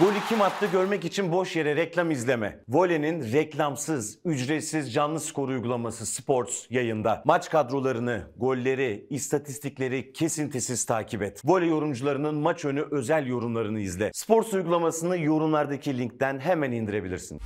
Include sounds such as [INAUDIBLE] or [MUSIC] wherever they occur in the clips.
Golü kim attı görmek için boş yere reklam izleme. Vole'nin reklamsız, ücretsiz canlı skor uygulaması Sports yayında. Maç kadrolarını, golleri, istatistikleri kesintisiz takip et. Vole yorumcularının maç önü özel yorumlarını izle. Sports uygulamasını yorumlardaki linkten hemen indirebilirsin.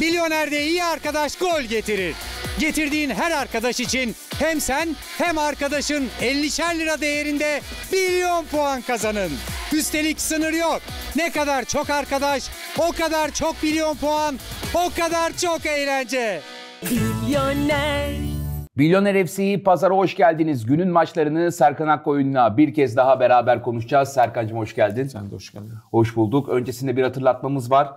Milyonerde iyi arkadaş gol getirir. Getirdiğin her arkadaş için hem sen hem arkadaşın 50'şer lira değerinde milyon puan kazanın. Üstelik sınır yok. Ne kadar çok arkadaş, o kadar çok milyon puan, o kadar çok eğlence. Milyoner. Milyoner FC'yi pazara hoş geldiniz. Günün maçlarını Serkan Akkoyun'la bir kez daha beraber konuşacağız. Serkan'cığım hoş geldin. Sen de hoş geldin. Hoş bulduk. Öncesinde bir hatırlatmamız var.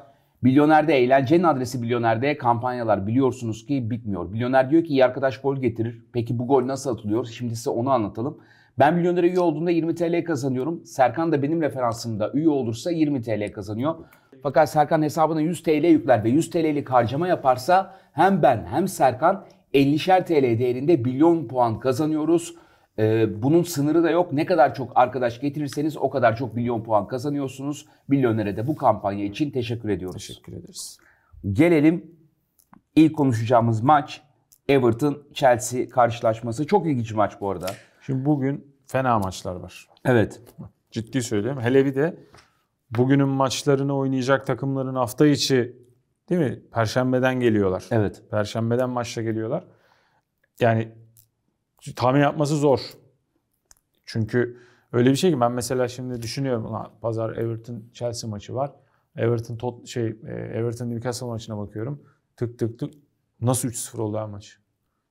Milyoner'de eğlencenin adresi Milyoner'de kampanyalar biliyorsunuz ki bitmiyor. Milyoner diyor ki iyi arkadaş gol getirir. Peki bu gol nasıl atılıyor? Şimdi size onu anlatalım. Ben Milyoner'e üye olduğumda 20 TL kazanıyorum. Serkan da benim referansımda üye olursa 20 TL kazanıyor. Fakat Serkan hesabına 100 TL yükler ve 100 TL'lik harcama yaparsa hem ben hem Serkan 50'şer TL değerinde milyon puan kazanıyoruz. Ee, bunun sınırı da yok. Ne kadar çok arkadaş getirirseniz o kadar çok milyon puan kazanıyorsunuz. Milyonlara da bu kampanya için teşekkür ediyoruz. Teşekkür ederiz. Gelelim ilk konuşacağımız maç Everton Chelsea karşılaşması. Çok ilginç maç bu arada. Şimdi bugün fena maçlar var. Evet. Ciddi söylüyorum. Hele bir de bugünün maçlarını oynayacak takımların hafta içi değil mi? Perşembeden geliyorlar. Evet. Perşembeden maçla geliyorlar. Yani tahmin yapması zor. Çünkü öyle bir şey ki ben mesela şimdi düşünüyorum lan pazar Everton Chelsea maçı var. Everton tot şey e, Everton Newcastle maçına bakıyorum. Tık tık tık nasıl 3-0 oldu her maç?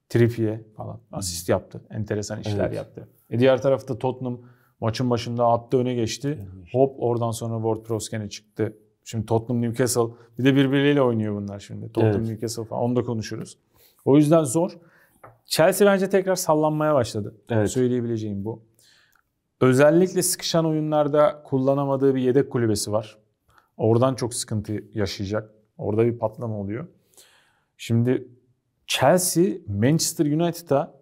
Trippier falan asist yaptı. Enteresan işler evet. yaptı. E diğer tarafta Tottenham maçın başında attı öne geçti. Hop oradan sonra Ward Prowse çıktı. Şimdi Tottenham Newcastle bir de birbirleriyle oynuyor bunlar şimdi. Tottenham evet. Newcastle falan onu da konuşuruz. O yüzden zor. Chelsea bence tekrar sallanmaya başladı. Evet. Söyleyebileceğim bu. Özellikle sıkışan oyunlarda kullanamadığı bir yedek kulübesi var. Oradan çok sıkıntı yaşayacak. Orada bir patlama oluyor. Şimdi Chelsea Manchester United'a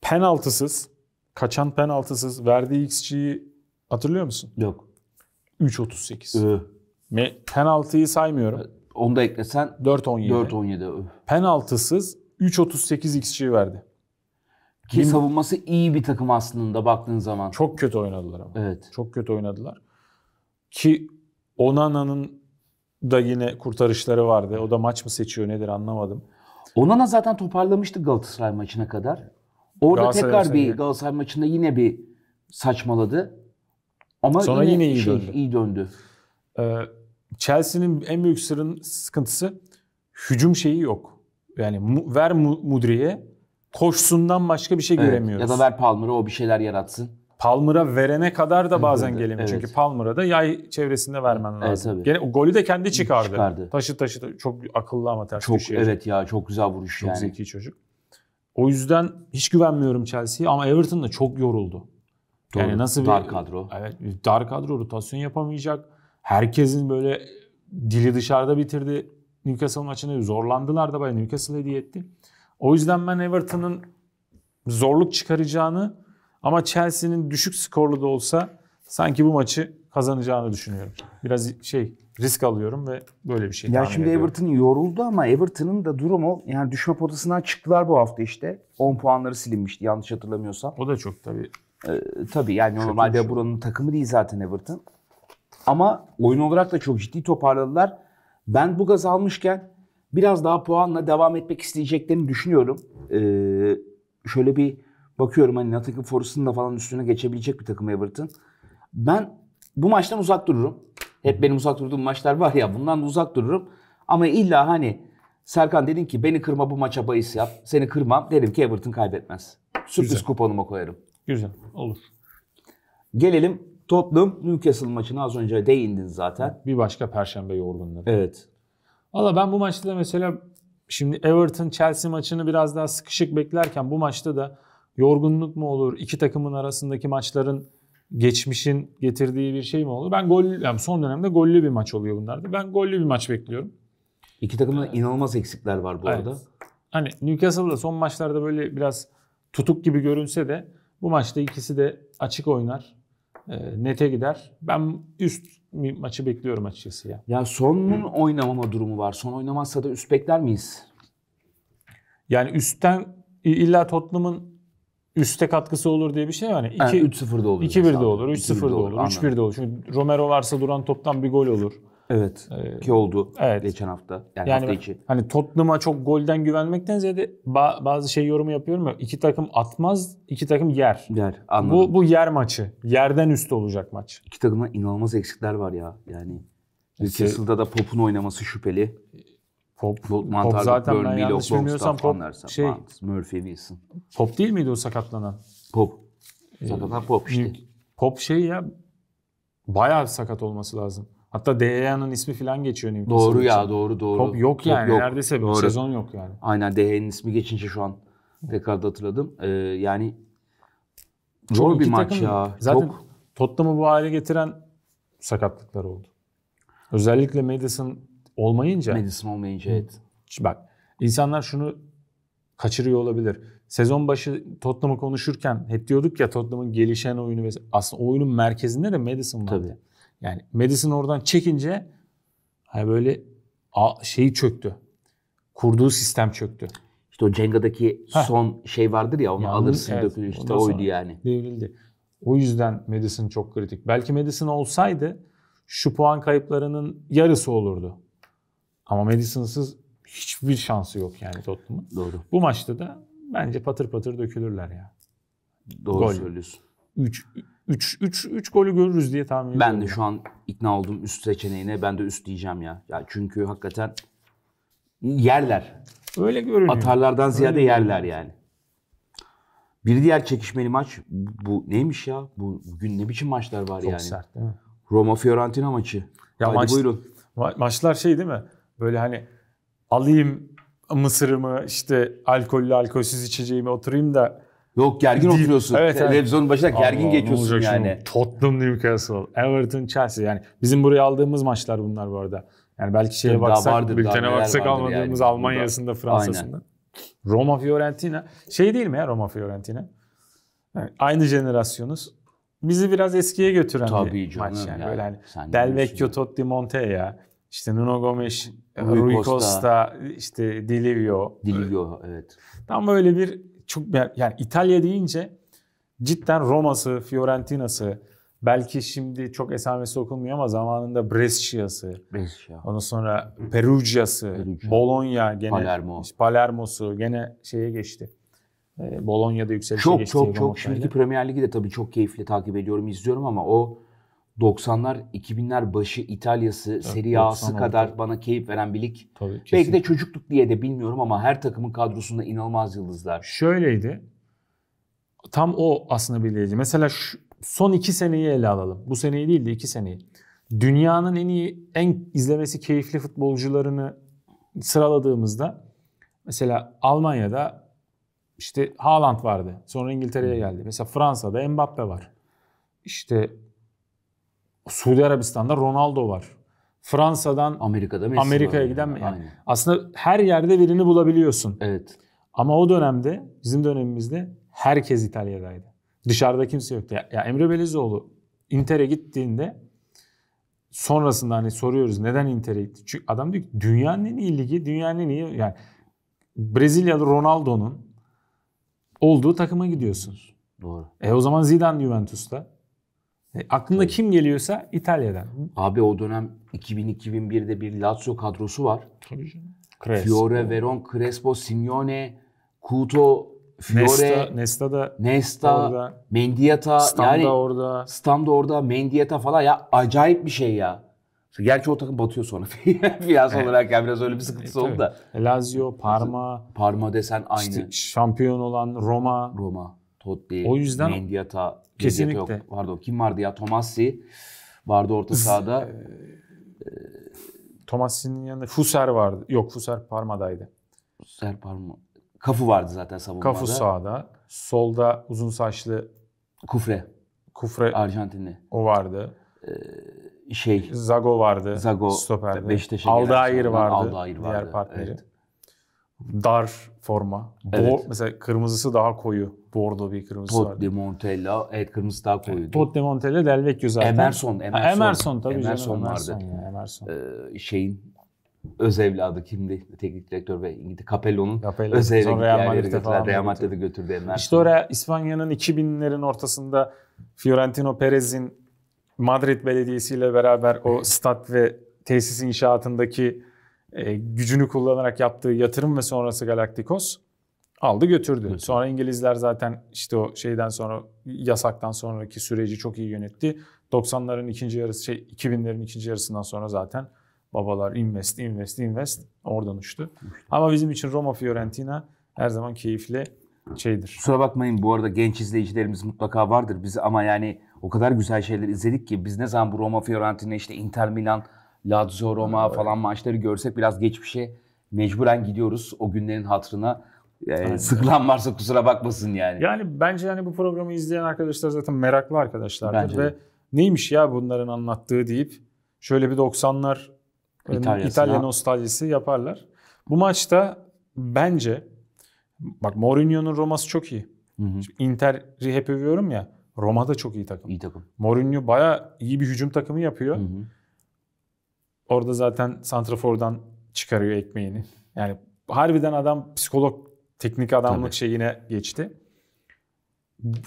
penaltısız, kaçan penaltısız verdiği XG'yi hatırlıyor musun? Yok. 3.38. Penaltıyı saymıyorum. Onu da eklesen 4.17. 4.17. Penaltısız 3.38 XG verdi. Ki savunması iyi bir takım aslında baktığın zaman. Çok kötü oynadılar ama. Evet. Çok kötü oynadılar. Ki Onana'nın da yine kurtarışları vardı. O da maç mı seçiyor nedir anlamadım. Onana zaten toparlamıştı Galatasaray maçına kadar. Orada Galatasaray tekrar bir Galatasaray maçında yine bir saçmaladı. Ama Sonra yine, yine iyi şey, döndü. Iyi döndü. Ee, Chelsea'nin en büyük sırrın sıkıntısı hücum şeyi yok. Yani mu, ver mu, Mudri'ye koşsundan başka bir şey evet. göremiyoruz. Ya da ver Palmer'a o bir şeyler yaratsın. Palmer'a verene kadar da bazen gelemiyor. Evet. Çünkü Palmer'a da yay çevresinde vermen lazım. Evet, Gene o golü de kendi çıkardı. çıkardı. Taşı taşı çok akıllı ama ters çok, bir Evet ya çok güzel vuruş çok yani. Çok zeki çocuk. O yüzden hiç güvenmiyorum Chelsea'ye ama Everton da çok yoruldu. Doğru. Yani nasıl bir dar kadro. Evet, dar kadro rotasyon yapamayacak. Herkesin böyle dili dışarıda bitirdi. Newcastle maçını zorlandılar da bayağı Newcastle hediye etti. O yüzden ben Everton'ın zorluk çıkaracağını ama Chelsea'nin düşük skorlu da olsa sanki bu maçı kazanacağını düşünüyorum. Biraz şey risk alıyorum ve böyle bir şey. Ya şimdi ediyorum. Everton yoruldu ama Everton'ın da durumu yani düşme potasından çıktılar bu hafta işte. 10 puanları silinmişti yanlış hatırlamıyorsam. O da çok tabii. Ee, tabii yani çok normalde şey. buranın takımı değil zaten Everton. Ama oyun olarak da çok ciddi toparladılar. Ben bu gaz almışken biraz daha puanla devam etmek isteyeceklerini düşünüyorum. Ee, şöyle bir bakıyorum hani Nottingham Forest'ın da falan üstüne geçebilecek bir takım Everton. Ben bu maçtan uzak dururum. Hep benim uzak durduğum maçlar var ya bundan da uzak dururum. Ama illa hani Serkan dedin ki beni kırma bu maça bahis yap. Seni kırmam derim ki Everton kaybetmez. Sürpriz Güzel. kuponuma koyarım. Güzel olur. Gelelim Tottenham Newcastle maçına az önce değindin zaten. Bir başka perşembe yorgunluğu. Evet. Valla ben bu maçta da mesela şimdi Everton Chelsea maçını biraz daha sıkışık beklerken bu maçta da yorgunluk mu olur? İki takımın arasındaki maçların geçmişin getirdiği bir şey mi olur? Ben gol yani son dönemde gollü bir maç oluyor bunlarda. Ben gollü bir maç bekliyorum. İki takımda ee, inanılmaz eksikler var bu evet. arada. Hani Newcastle'da son maçlarda böyle biraz tutuk gibi görünse de bu maçta ikisi de açık oynar. E, nete gider. Ben üst maçı bekliyorum açıkçası ya. Ya Son'un oynamama durumu var. Son oynamazsa da üst bekler miyiz? Yani üstten illa Tottenham'ın üste katkısı olur diye bir şey yani. 2 yani 3-0'da olur. 2-1'de olur, 3-0'da olur, 3-1'de olur. Çünkü Romero varsa duran toptan bir gol olur. Evet. Ee, ki oldu evet. geçen hafta. Yani, yani hafta içi. Hani Tottenham'a çok golden güvenmekten ziyade ba- bazı şey yorumu yapıyorum ya. İki takım atmaz, iki takım yer. Yer. Anladım. Bu bu yer maçı. Yerden üstü olacak maç. İki takımda inanılmaz eksikler var ya. Yani Newcastle'da da Pop'un oynaması şüpheli. Pop, Pop, Pop zaten Burnley, ben yanlış bilmiyorsam Pop Anderson, şey, Mant, Murphy, Wilson. Pop değil miydi o sakatlanan? Pop. Ee, sakatlanan Pop işte. Pop şey ya bayağı sakat olması lazım. Hatta DEA'nın ismi falan geçiyor Newcastle Doğru için. ya doğru doğru. Top yok yani Top yok. neredeyse bir doğru. sezon yok yani. Aynen DEA'nın ismi geçince şu an tekrar da hatırladım. Ee, yani zor Çok bir maç ya. Zaten Çok... Tottenham'ı bu hale getiren sakatlıklar oldu. Özellikle Madison olmayınca. Madison olmayınca evet. Bak insanlar şunu kaçırıyor olabilir. Sezon başı Tottenham'ı konuşurken hep diyorduk ya Tottenham'ın gelişen oyunu. Aslında oyunun merkezinde de Madison vardı. Tabii. Yani Madison oradan çekince hani böyle şeyi çöktü. Kurduğu sistem çöktü. İşte o Cenga'daki Heh. son şey vardır ya onu Yalnız, alırsın evet, dökülür işte oydu yani. Devrildi. O yüzden Madison çok kritik. Belki Madison olsaydı şu puan kayıplarının yarısı olurdu. Ama Madison'sız hiçbir şansı yok yani Tottenham'ın. Doğru. Bu maçta da bence patır patır dökülürler ya. Doğru Gol. söylüyorsun. 3 3 3 3 golü görürüz diye tahmin ediyorum. Ben de şu an ikna oldum üst seçeneğine. Ben de üst diyeceğim ya. Ya çünkü hakikaten yerler. Öyle görünüyor. Atarlardan ziyade Öyle yerler görünüyor. yani. Bir diğer çekişmeli maç bu neymiş ya? Bu bugün ne biçim maçlar var Çok yani? Çok sert değil mi? Roma Fiorentina maçı. Ya Hadi maç, buyurun. Ma- maçlar şey değil mi? Böyle hani alayım mısırımı işte alkollü alkolsüz içeceğimi oturayım da Yok gergin Değil. oturuyorsun. Evet, Televizyonun evet. başına gergin Allah, geçiyorsun yani. Şimdi? Tottenham Newcastle, Everton Chelsea yani bizim buraya aldığımız maçlar bunlar bu arada. Yani belki şeye Tabii baksak, vardır, bültene baksak almadığımız yani. Almanya'sında, Fransa'sında. Roma Fiorentina. Şey değil mi ya Roma Fiorentina? Yani aynı jenerasyonuz. Bizi biraz eskiye götüren Tabii bir canım, maç yani. ya. Böyle hani Del Vecchio, Totti, Montea, işte Nuno Gomes, Rui, Rui Costa, Costa, işte Dilivio. Dilivio evet. Tam böyle bir çok yani İtalya deyince cidden Roma'sı, Fiorentina'sı, belki şimdi çok esamesi okunmuyor ama zamanında Brescia'sı, Brescia. ondan sonra Perugia'sı, Perugia. Bologna gene Palermo. Palermo'su gene şeye geçti. Ee, Bologna'da yükselişe çok, geçti. Çok çok çok. Şimdiki Premier Ligi de tabii çok keyifli takip ediyorum, izliyorum ama o 90'lar 2000'ler başı İtalya'sı evet, Serie A'sı kadar bana keyif veren bir lig. Tabii, Belki de çocukluk diye de bilmiyorum ama her takımın kadrosunda inanılmaz yıldızlar. Şöyleydi. Tam o aslında belirleyici. Mesela şu, son iki seneyi ele alalım. Bu seneyi değil de iki seneyi. Dünyanın en iyi, en izlemesi keyifli futbolcularını sıraladığımızda mesela Almanya'da işte Haaland vardı. Sonra İngiltere'ye geldi. Mesela Fransa'da Mbappe var. İşte Suudi Arabistan'da Ronaldo var. Fransa'dan Amerika'da Messi Amerika'ya giden mi? yani. Aslında her yerde birini bulabiliyorsun. Evet. Ama o dönemde bizim dönemimizde herkes İtalya'daydı. Dışarıda kimse yoktu. Ya, ya Emre Belezoğlu Inter'e gittiğinde sonrasında hani soruyoruz neden Inter'e gitti? Çünkü adam diyor ki dünyanın en iyi ligi, dünyanın en iyi yani Brezilyalı Ronaldo'nun olduğu takıma gidiyorsun. Doğru. E o zaman Zidane Juventus'ta. E, Aklında evet. kim geliyorsa İtalya'dan. Abi o dönem 2000-2001'de bir Lazio kadrosu var. Tabii canım. Crespo. Fiore, Veron, Crespo, Simeone, Couto, Fiore, Nesta, Nesta da Nesta, orada. Mendieta Stam yani da orada. Stam da orada, Mendieta falan ya acayip bir şey ya. Gerçi o takım batıyor sonra. [LAUGHS] Fiyas olarak ya biraz öyle bir sıkıntısı e, oldu da. Lazio, Parma. Parma desen aynı. İşte şampiyon olan Roma. Roma. Totti, o yüzden Mendieta, kesinlikle. Mendieta yok. Pardon kim vardı ya? Tomassi vardı orta sahada. E, Tomassi'nin yanında Fuser vardı. Yok Fuser Parma'daydı. Fuser Parma. Kafu vardı zaten savunmada. Kafu sağda. Solda uzun saçlı Kufre. Kufre Arjantinli. O vardı. Ee, şey Zago vardı. Zago. Stoperde. Beşiktaş'a Aldair vardı. Aldair vardı. Diğer partneri. Evet dar forma. Evet. Bo mesela kırmızısı daha koyu. Bordo bir kırmızısı Todd var. Todd Montella. Evet kırmızı daha koyu. Evet. de Montella delvek güzel. Emerson. Emerson, ha, Emerson tabii Emerson canım. Emerson vardı. Yani, Emerson. Ee, şeyin öz evladı kimdi? Teknik direktör ve İngiltere Capello'nun Capello. öz evine Real Madrid'e götürdüler. Real Madrid'e götürdü Emerson. İşte oraya İspanya'nın 2000'lerin ortasında Fiorentino Perez'in Madrid Belediyesi ile beraber o stat ve tesis inşaatındaki e, gücünü kullanarak yaptığı yatırım ve sonrası Galacticos aldı götürdü. Evet. Sonra İngilizler zaten işte o şeyden sonra yasaktan sonraki süreci çok iyi yönetti. 90'ların ikinci yarısı şey 2000'lerin ikinci yarısından sonra zaten babalar invest invest invest oradan uçtu. Ama bizim için Roma Fiorentina her zaman keyifli şeydir. Kusura bakmayın bu arada genç izleyicilerimiz mutlaka vardır biz ama yani o kadar güzel şeyler izledik ki biz ne zaman bu Roma Fiorentina işte Inter Milan Lazio Roma evet. falan maçları görsek biraz geçmişe mecburen gidiyoruz o günlerin hatırına. Ee, yani sıkılan varsa kusura bakmasın yani. Yani bence hani bu programı izleyen arkadaşlar zaten meraklı arkadaşlardır bence ve de. neymiş ya bunların anlattığı deyip şöyle bir 90'lar e, İtalya nostaljisi yaparlar. Bu maçta bence bak Mourinho'nun Roma'sı çok iyi. Inter'i hep övüyorum ya. Roma da çok iyi takım. İyi takım. Mourinho baya iyi bir hücum takımı yapıyor. Hı hı. Orada zaten Santrafor'dan çıkarıyor ekmeğini. Yani harbiden adam psikolog, teknik adamlık Tabii. şeyine geçti.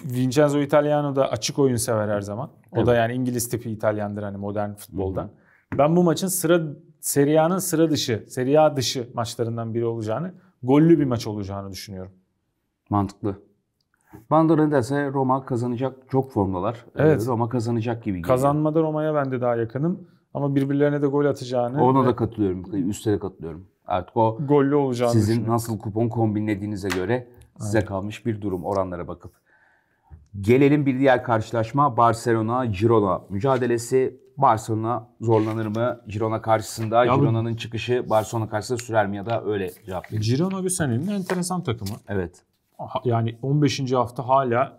Vincenzo Italiano da açık oyun sever her zaman. O evet. da yani İngiliz tipi İtalyandır hani modern futbolda. Hı hı. Ben bu maçın sıra Serie A'nın sıra dışı, Serie A dışı maçlarından biri olacağını, gollü bir maç olacağını düşünüyorum. Mantıklı. Bana da Roma kazanacak çok formdalar. Evet. Ee, Roma kazanacak gibi geliyor. Kazanmada Roma'ya ben de daha yakınım. Ama birbirlerine de gol atacağını. Ona ve... da katılıyorum. Üstlere katılıyorum. Artık o gollü olacağını sizin nasıl kupon kombinlediğinize göre size Aynen. kalmış bir durum oranlara bakıp. Gelelim bir diğer karşılaşma Barcelona-Girona mücadelesi. Barcelona zorlanır mı? Girona karşısında Girona'nın çıkışı Barcelona karşısında sürer mi ya da öyle cevap verir. Girona bu senenin enteresan takımı. Evet. Yani 15. hafta hala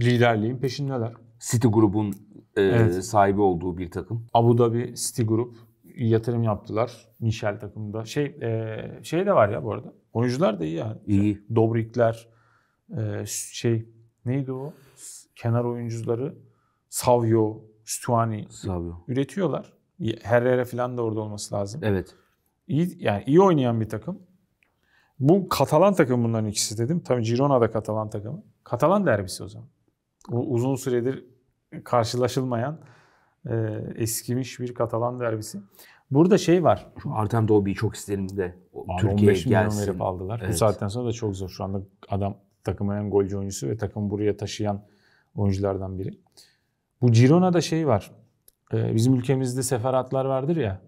liderliğin peşindeler. City grubun e, evet. sahibi olduğu bir takım. Abu Dhabi City Group yatırım yaptılar Michel takımında Şey e, şey de var ya bu arada. Oyuncular da iyi yani. İyi. Dobrikler e, şey neydi o? Kenar oyuncuları Savio, Stuani Savio. üretiyorlar. Herrera falan da orada olması lazım. Evet. İyi yani iyi oynayan bir takım. Bu Katalan takım bunların ikisi dedim. Tabii Girona da Katalan takımı. Katalan derbisi o zaman. O uzun süredir karşılaşılmayan e, eskimiş bir Katalan derbisi. Burada şey var. Şu Artem Dobi'yi çok isterim de Türkiye'ye gelsin. 15 milyon verip aldılar. Evet. Bu saatten sonra da çok zor. Şu anda adam takımın golcü oyuncusu ve takım buraya taşıyan oyunculardan biri. Bu Girona'da şey var. Ee, bizim ülkemizde seferatlar vardır ya.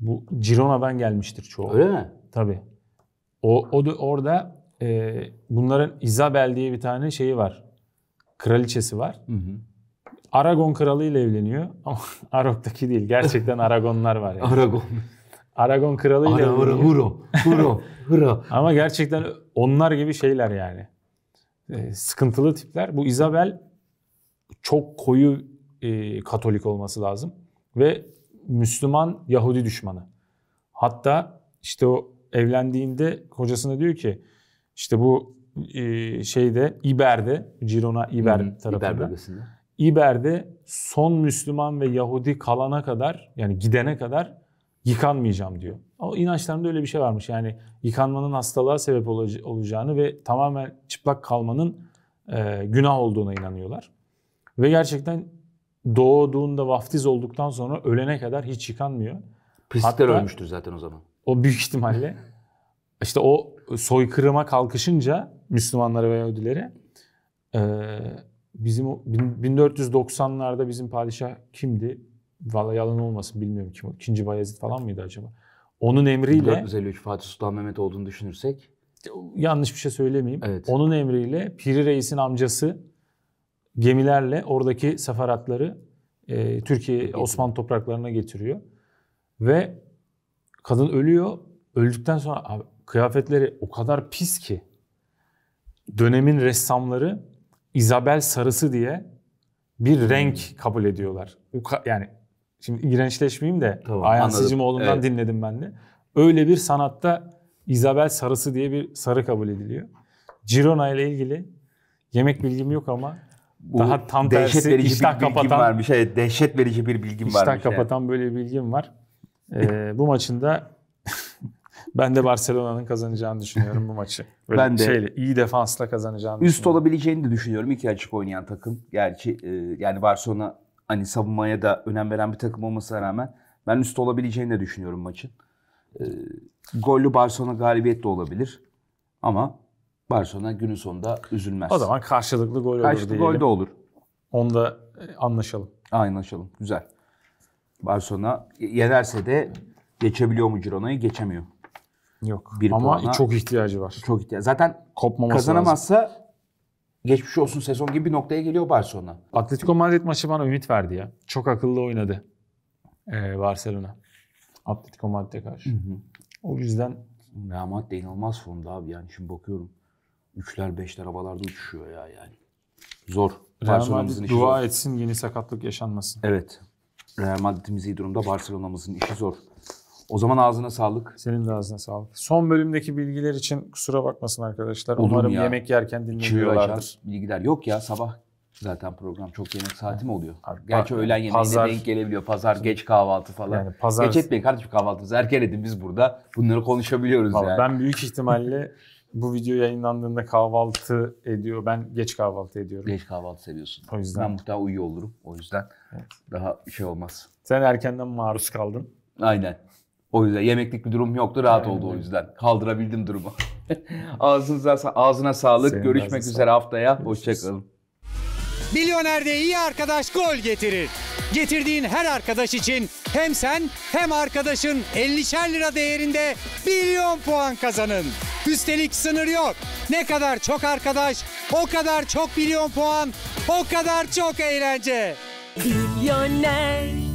Bu Girona'dan gelmiştir çoğu. Öyle mi? Tabii. O, o da orada e, bunların İzabel diye bir tane şeyi var kraliçesi var. Hı hı. Aragon kralı ile evleniyor ama [LAUGHS] Arok'taki değil. Gerçekten Aragonlar var yani. Aragon. Aragon kralı ile evleniyor. Huro, huro, huro. [LAUGHS] Ama gerçekten onlar gibi şeyler yani. Ee, sıkıntılı tipler. Bu Isabel çok koyu e, Katolik olması lazım. Ve Müslüman Yahudi düşmanı. Hatta işte o evlendiğinde kocasına diyor ki işte bu şeyde İber'de, Girona İber hmm, tarafında. İber bölgesinde. İber'de son Müslüman ve Yahudi kalana kadar yani gidene kadar yıkanmayacağım diyor. O inançlarında öyle bir şey varmış. Yani yıkanmanın hastalığa sebep olacağını ve tamamen çıplak kalmanın e, günah olduğuna inanıyorlar. Ve gerçekten doğduğunda vaftiz olduktan sonra ölene kadar hiç yıkanmıyor. Pislikler ölmüştür zaten o zaman. O büyük ihtimalle. işte o soykırıma kalkışınca Müslümanlara ve Yahudileri. Ee, bizim 1490'larda bizim padişah kimdi? Valla yalan olmasın bilmiyorum kim. İkinci Bayezid falan mıydı acaba? Onun emriyle... 453 Fatih Sultan Mehmet olduğunu düşünürsek... Yanlış bir şey söylemeyeyim. Evet. Onun emriyle Piri Reis'in amcası gemilerle oradaki seferatları e, Türkiye Osmanlı topraklarına getiriyor. Ve kadın ölüyor. Öldükten sonra abi, kıyafetleri o kadar pis ki dönemin ressamları Isabel sarısı diye bir hmm. renk kabul ediyorlar. Yani şimdi iğrençleşmeyeyim de tamam, Ayhan Sicimoğlu'ndan evet. dinledim ben de. Öyle bir sanatta Isabel sarısı diye bir sarı kabul ediliyor. Girona ile ilgili yemek bilgim yok ama bu daha tam dehşet tersi verici iştah bir kapatan var bir şey dehşet verici bir bilgim var. İştah kapatan yani. böyle bir bilgim var. [LAUGHS] Ee, bu maçında ben de Barcelona'nın kazanacağını düşünüyorum bu maçı. Böyle ben de. Şeyle, iyi defansla kazanacağını Üst olabileceğini de düşünüyorum. iki açık oynayan takım. Gerçi e, yani Barcelona hani savunmaya da önem veren bir takım olmasına rağmen ben üst olabileceğini de düşünüyorum maçın. E, gollü Barcelona galibiyet de olabilir. Ama Barcelona günün sonunda üzülmez. O zaman karşılıklı gol olur Karşılıklı diyelim. gol de olur. Onu da e, anlaşalım. Anlaşalım. Güzel. Barcelona yenerse de geçebiliyor mu Girona'yı? Geçemiyor. Yok. Bir ama puana. çok ihtiyacı var. Çok ihtiyacı. Zaten Kopmaması kazanamazsa lazım. geçmiş olsun sezon gibi bir noktaya geliyor Barcelona. Atletico Madrid maçı bana ümit verdi ya. Çok akıllı oynadı ee, Barcelona. Atletico Madrid'e karşı. Hı hı. O yüzden... Real Madrid inanılmaz formda abi yani şimdi bakıyorum. Üçler beşler havalarda uçuşuyor ya yani. Zor. Real Madrid dua zor. etsin yeni sakatlık yaşanmasın. Evet. Real Madrid'imiz iyi durumda Barcelona'mızın işi zor. O zaman ağzına sağlık. Senin de ağzına sağlık. Son bölümdeki bilgiler için kusura bakmasın arkadaşlar. Olur Umarım ya. yemek yerken dinleniyorlardır. Bilgiler yok ya sabah zaten program çok yemek saati mi oluyor? Abi, Gerçi öğlen yemeğine denk gelebiliyor. Pazar geç kahvaltı falan. Yani pazar, geç etmeyin kardeşim kahvaltımızı erken edin biz burada. Bunları konuşabiliyoruz abi, yani. Ben büyük ihtimalle bu video yayınlandığında kahvaltı ediyor. Ben geç kahvaltı ediyorum. Geç kahvaltı seviyorsun. O yüzden. Ben muhtemelen uyuyor olurum. O yüzden evet. daha şey olmaz. Sen erkenden maruz kaldın. Aynen. O yüzden yemeklik bir durum yoktu. Rahat Aynen. oldu o yüzden. Kaldırabildim durumu. [LAUGHS] Ağzınıza, ağzına sağlık. Senin Görüşmek üzere sağ. haftaya. Hoşçakalın. Milyonerde iyi arkadaş gol getirir. Getirdiğin her arkadaş için hem sen hem arkadaşın 50'şer lira değerinde milyon puan kazanın. Üstelik sınır yok. Ne kadar çok arkadaş, o kadar çok milyon puan, o kadar çok eğlence. Milyoner